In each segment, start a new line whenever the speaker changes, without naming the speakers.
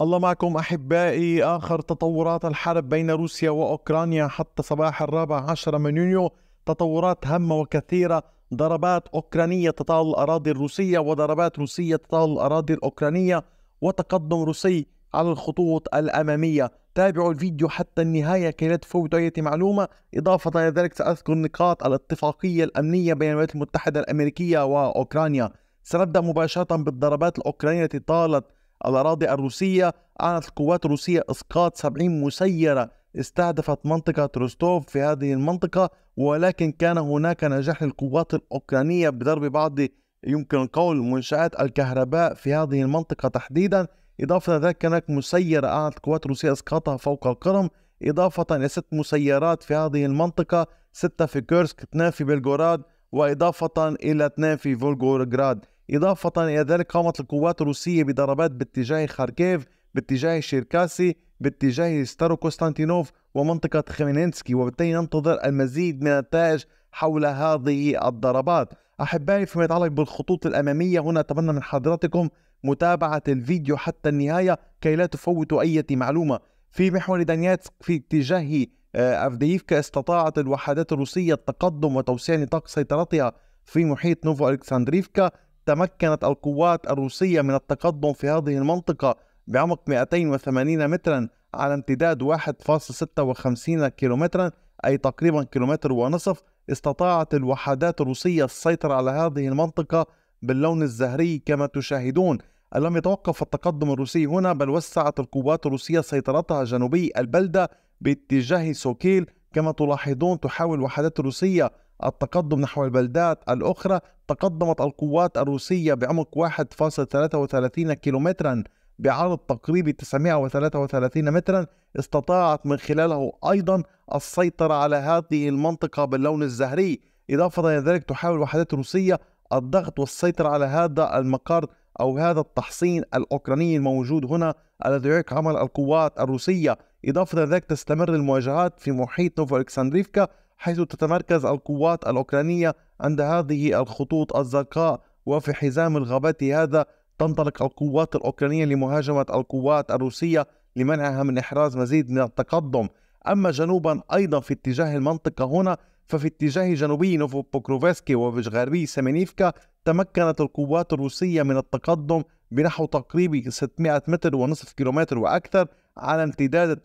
الله معكم أحبائي آخر تطورات الحرب بين روسيا وأوكرانيا حتى صباح الرابع عشر من يونيو تطورات هامة وكثيرة ضربات أوكرانية تطال الأراضي الروسية وضربات روسية تطال الأراضي الأوكرانية وتقدم روسي على الخطوط الأمامية تابعوا الفيديو حتى النهاية كي لا تفوتوا أي معلومة إضافة إلى ذلك سأذكر نقاط الاتفاقية الأمنية بين الولايات المتحدة الأمريكية وأوكرانيا سنبدأ مباشرة بالضربات الأوكرانية التي طالت الأراضي الروسية أعلنت القوات الروسية إسقاط 70 مسيرة استهدفت منطقة روستوف في هذه المنطقة ولكن كان هناك نجاح للقوات الأوكرانية بضرب بعض يمكن القول منشآت الكهرباء في هذه المنطقة تحديدا إضافة ذلك هناك مسيرة أعلنت القوات الروسية إسقاطها فوق القرم إضافة إلى ست مسيرات في هذه المنطقة ستة في كيرسك اثنان في بلغوراد وإضافة إلى اثنان في فولغورغراد إضافة إلى ذلك قامت القوات الروسية بضربات باتجاه خاركيف باتجاه شيركاسي باتجاه ستارو كوستانتينوف ومنطقة خمينينسكي وبالتالي ننتظر المزيد من النتائج حول هذه الضربات أحبائي فيما يتعلق بالخطوط الأمامية هنا أتمنى من حضراتكم متابعة الفيديو حتى النهاية كي لا تفوتوا أي معلومة في محور دانياتسك في اتجاه آه، أفدييفكا استطاعت الوحدات الروسية التقدم وتوسيع نطاق سيطرتها في محيط نوفو ألكسندريفكا تمكنت القوات الروسية من التقدم في هذه المنطقة بعمق 280 مترا على امتداد 1.56 كيلومترا أي تقريبا كيلومتر ونصف استطاعت الوحدات الروسية السيطرة على هذه المنطقة باللون الزهري كما تشاهدون لم يتوقف التقدم الروسي هنا بل وسعت القوات الروسية سيطرتها جنوبي البلدة باتجاه سوكيل كما تلاحظون تحاول الوحدات الروسية التقدم نحو البلدات الأخرى تقدمت القوات الروسية بعمق 1.33 كيلومترا بعرض تقريبي 933 مترا استطاعت من خلاله أيضا السيطرة على هذه المنطقة باللون الزهري إضافة إلى ذلك تحاول الوحدات الروسية الضغط والسيطرة على هذا المقر أو هذا التحصين الأوكراني الموجود هنا الذي يعيق عمل القوات الروسية إضافة إلى ذلك تستمر المواجهات في محيط نوفو إلكسندريفكا حيث تتمركز القوات الأوكرانية عند هذه الخطوط الزرقاء وفي حزام الغابات هذا تنطلق القوات الأوكرانية لمهاجمة القوات الروسية لمنعها من إحراز مزيد من التقدم أما جنوبا أيضا في اتجاه المنطقة هنا ففي اتجاه جنوبي نوفوبوكروفسكي وفي غربي سمينيفكا تمكنت القوات الروسية من التقدم بنحو تقريبي 600 متر ونصف كيلومتر وأكثر على امتداد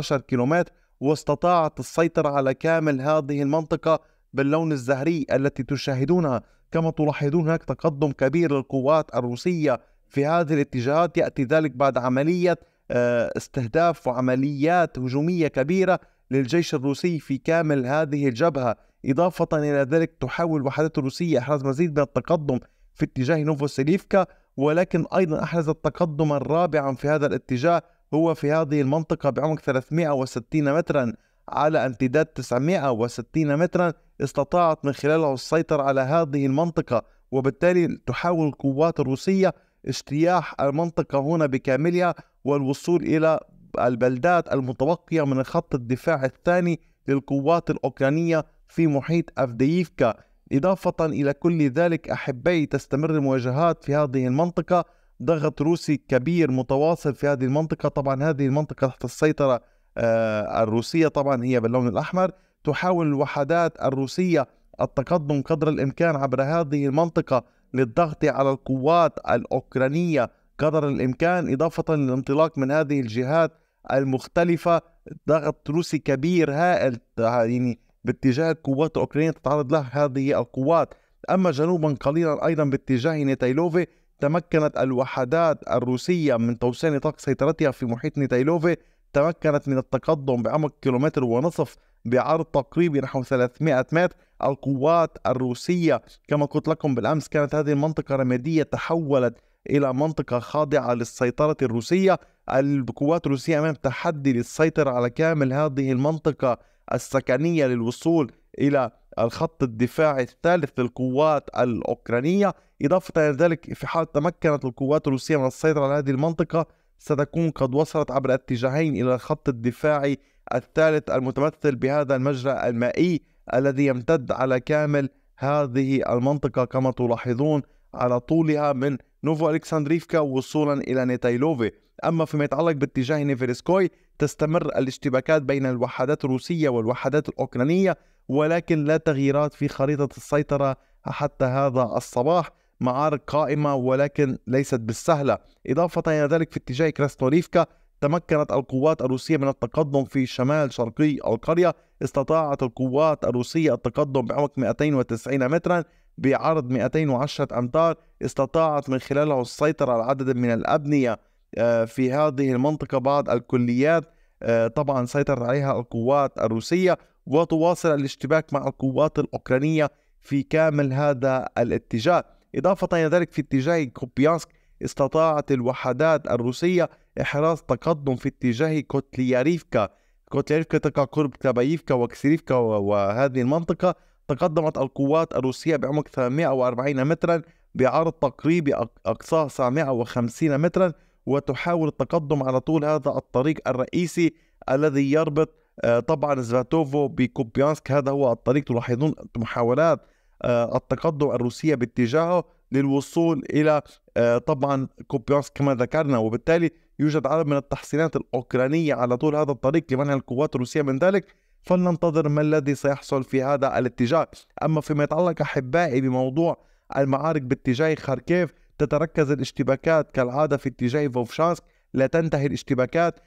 2.16 كيلومتر واستطاعت السيطرة على كامل هذه المنطقة باللون الزهري التي تشاهدونها كما تلاحظون هناك تقدم كبير للقوات الروسية في هذه الاتجاهات يأتي ذلك بعد عملية آه، استهداف وعمليات هجومية كبيرة للجيش الروسي في كامل هذه الجبهة إضافة إلى ذلك تحاول الوحدات الروسية إحراز مزيد من التقدم في اتجاه نوفوسيليفكا ولكن أيضا أحرزت تقدما رابعا في هذا الاتجاه هو في هذه المنطقة بعمق 360 مترا على امتداد 960 مترا استطاعت من خلاله السيطرة على هذه المنطقة وبالتالي تحاول القوات الروسية اجتياح المنطقة هنا بكاملها والوصول إلى البلدات المتبقية من خط الدفاع الثاني للقوات الأوكرانية في محيط أفدييفكا إضافة إلى كل ذلك أحبي تستمر المواجهات في هذه المنطقة ضغط روسي كبير متواصل في هذه المنطقة طبعا هذه المنطقة تحت السيطرة آه، الروسية طبعا هي باللون الأحمر تحاول الوحدات الروسية التقدم قدر الإمكان عبر هذه المنطقة للضغط على القوات الأوكرانية قدر الإمكان إضافة للانطلاق من هذه الجهات المختلفة ضغط روسي كبير هائل يعني باتجاه القوات الأوكرانية تتعرض لها هذه القوات أما جنوبا قليلا أيضا باتجاه نتايلوفي تمكنت الوحدات الروسية من توسيع نطاق سيطرتها في محيط نيتايلوفي تمكنت من التقدم بعمق كيلومتر ونصف بعرض تقريبي نحو 300 متر القوات الروسية كما قلت لكم بالأمس كانت هذه المنطقة رمادية تحولت إلى منطقة خاضعة للسيطرة الروسية القوات الروسية أمام تحدي للسيطرة على كامل هذه المنطقة السكنية للوصول إلى الخط الدفاعي الثالث للقوات الأوكرانية إضافة إلى ذلك في حال تمكنت القوات الروسية من السيطرة على هذه المنطقة ستكون قد وصلت عبر اتجاهين إلى الخط الدفاعي الثالث المتمثل بهذا المجرى المائي الذي يمتد على كامل هذه المنطقة كما تلاحظون على طولها من نوفو ألكسندريفكا وصولا إلى نيتايلوفي أما فيما يتعلق باتجاه نيفيرسكوي تستمر الاشتباكات بين الوحدات الروسية والوحدات الأوكرانية ولكن لا تغييرات في خريطة السيطرة حتى هذا الصباح معارك قائمة ولكن ليست بالسهلة إضافة إلى ذلك في اتجاه كراسنوريفكا تمكنت القوات الروسية من التقدم في شمال شرقي القرية استطاعت القوات الروسية التقدم بعمق 290 مترا بعرض 210 أمتار استطاعت من خلاله السيطرة على عدد من الأبنية آه، في هذه المنطقة بعض الكليات آه، طبعا سيطرت عليها القوات الروسية وتواصل الاشتباك مع القوات الأوكرانية في كامل هذا الاتجاه إضافة إلى ذلك في اتجاه كوبيانسك استطاعت الوحدات الروسية إحراز تقدم في اتجاه كوتلياريفكا كوتلياريفكا تقع قرب كلابايفكا وكسيريفكا وهذه المنطقة تقدمت القوات الروسية بعمق 340 مترا بعرض تقريبي أقصاه 750 مترا وتحاول التقدم على طول هذا الطريق الرئيسي الذي يربط آه، طبعا زفاتوفو بكوبيانسك هذا هو الطريق تلاحظون محاولات آه، التقدم الروسية باتجاهه للوصول إلى آه، طبعا كوبيانسك كما ذكرنا وبالتالي يوجد عدد من التحصينات الأوكرانية على طول هذا الطريق لمنع القوات الروسية من ذلك فلننتظر ما الذي سيحصل في هذا الاتجاه أما فيما يتعلق أحبائي بموضوع المعارك باتجاه خاركيف تتركز الاشتباكات كالعادة في اتجاه فوفشانسك لا تنتهي الاشتباكات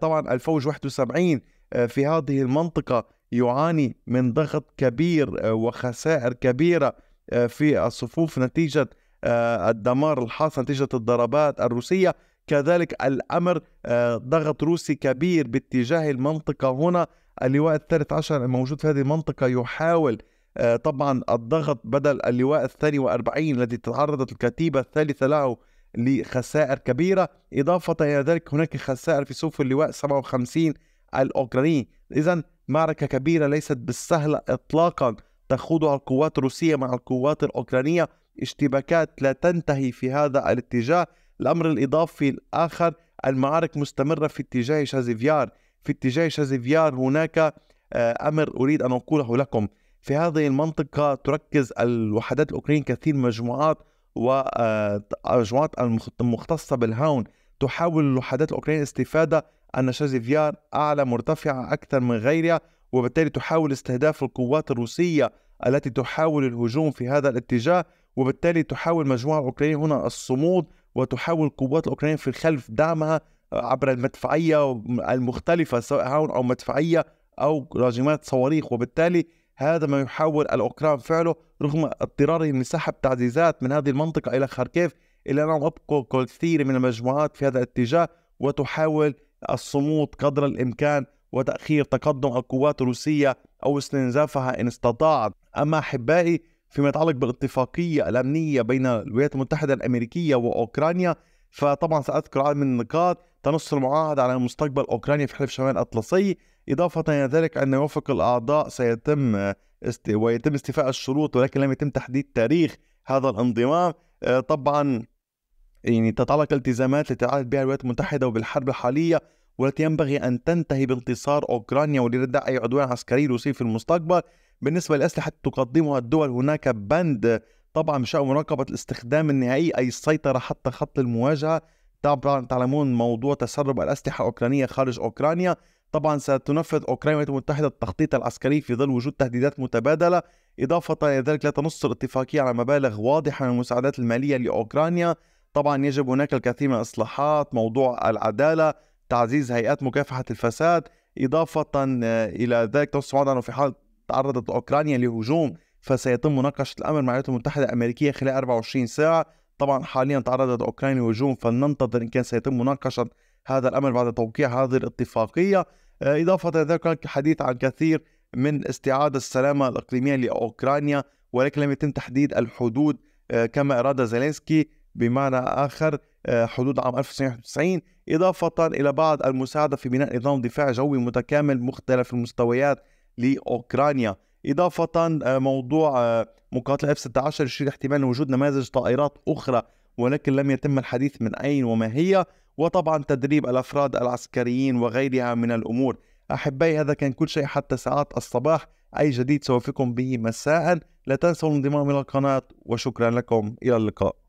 طبعا الفوج 71 آه، في هذه المنطقة يعاني من ضغط كبير آه، وخسائر كبيرة آه، في الصفوف نتيجة الدمار الحاصل نتيجة الضربات الروسية كذلك الأمر ضغط روسي كبير باتجاه المنطقة هنا اللواء الثالث عشر الموجود في هذه المنطقة يحاول طبعا الضغط بدل اللواء الثاني وأربعين الذي تعرضت الكتيبة الثالثة له لخسائر كبيرة إضافة إلى ذلك هناك خسائر في صفوف اللواء 57 الأوكراني إذا معركة كبيرة ليست بالسهلة إطلاقا تخوضها القوات الروسية مع القوات الأوكرانية اشتباكات لا تنتهي في هذا الاتجاه الأمر الإضافي الآخر المعارك مستمرة في اتجاه شازيفيار في اتجاه شازيفيار هناك آه، أمر أريد أن أقوله لكم في هذه المنطقة تركز الوحدات الأوكرانية كثير مجموعات ومجموعات آه، المختصة بالهاون تحاول الوحدات الأوكرانية الاستفادة أن فيار أعلى مرتفعة أكثر من غيرها وبالتالي تحاول استهداف القوات الروسية التي تحاول الهجوم في هذا الاتجاه وبالتالي تحاول مجموعة الأوكرانية هنا الصمود وتحاول القوات الأوكرانية في الخلف دعمها آه، عبر المدفعية المختلفة سواء هاون أو مدفعية أو راجمات صواريخ وبالتالي هذا ما يحاول الأوكران فعله رغم اضطرارهم لسحب تعزيزات من هذه المنطقة إلى خاركيف إلا أنهم أبقوا كثير من المجموعات في هذا الاتجاه وتحاول الصمود قدر الإمكان وتأخير تقدم القوات الروسية أو استنزافها إن استطاعت أما أحبائي فيما يتعلق بالاتفاقية الأمنية بين الولايات المتحدة الأمريكية وأوكرانيا فطبعا سأذكر عدد من النقاط تنص المعاهدة على مستقبل أوكرانيا في حلف شمال الأطلسي إضافة إلى ذلك أن يوافق الأعضاء سيتم است... ويتم استيفاء الشروط ولكن لم يتم تحديد تاريخ هذا الانضمام آه، طبعا يعني تتعلق التزامات التي تعهد بها الولايات المتحدة وبالحرب الحالية والتي ينبغي أن تنتهي بانتصار أوكرانيا ولردع أي عدوان عسكري روسي في المستقبل بالنسبة للأسلحة تقدمها الدول هناك بند طبعا بشأن مراقبة الاستخدام النهائي أي السيطرة حتى خط المواجهة طبعا تعلمون موضوع تسرب الأسلحة الأوكرانية خارج أوكرانيا طبعا ستنفذ أوكرانيا والولايات المتحدة التخطيط العسكري في ظل وجود تهديدات متبادلة إضافة إلى ذلك لا تنص الاتفاقية على مبالغ واضحة من المساعدات المالية لأوكرانيا طبعا يجب هناك الكثير من الاصلاحات موضوع العداله تعزيز هيئات مكافحه الفساد اضافه آه، الى ذلك توسع انه في حال تعرضت اوكرانيا لهجوم فسيتم مناقشه الامر مع الولايات المتحده الامريكيه خلال 24 ساعه طبعا حاليا تعرضت اوكرانيا لهجوم فلننتظر ان كان سيتم مناقشه هذا الامر بعد توقيع هذه الاتفاقيه آه، اضافه الى ذلك الحديث عن كثير من استعاده السلامه الاقليميه لاوكرانيا ولكن لم يتم تحديد الحدود آه، كما اراد زيلينسكي بمعنى آخر آه، حدود عام 1991 إضافة إلى بعض المساعدة في بناء نظام دفاع جوي متكامل مختلف المستويات لأوكرانيا إضافة آه، موضوع آه، مقاتلة F-16 يشير احتمال وجود نماذج طائرات أخرى ولكن لم يتم الحديث من أين وما هي وطبعا تدريب الأفراد العسكريين وغيرها من الأمور أحبائي هذا كان كل شيء حتى ساعات الصباح أي جديد سوف به مساء لا تنسوا الانضمام إلى القناة وشكرا لكم إلى اللقاء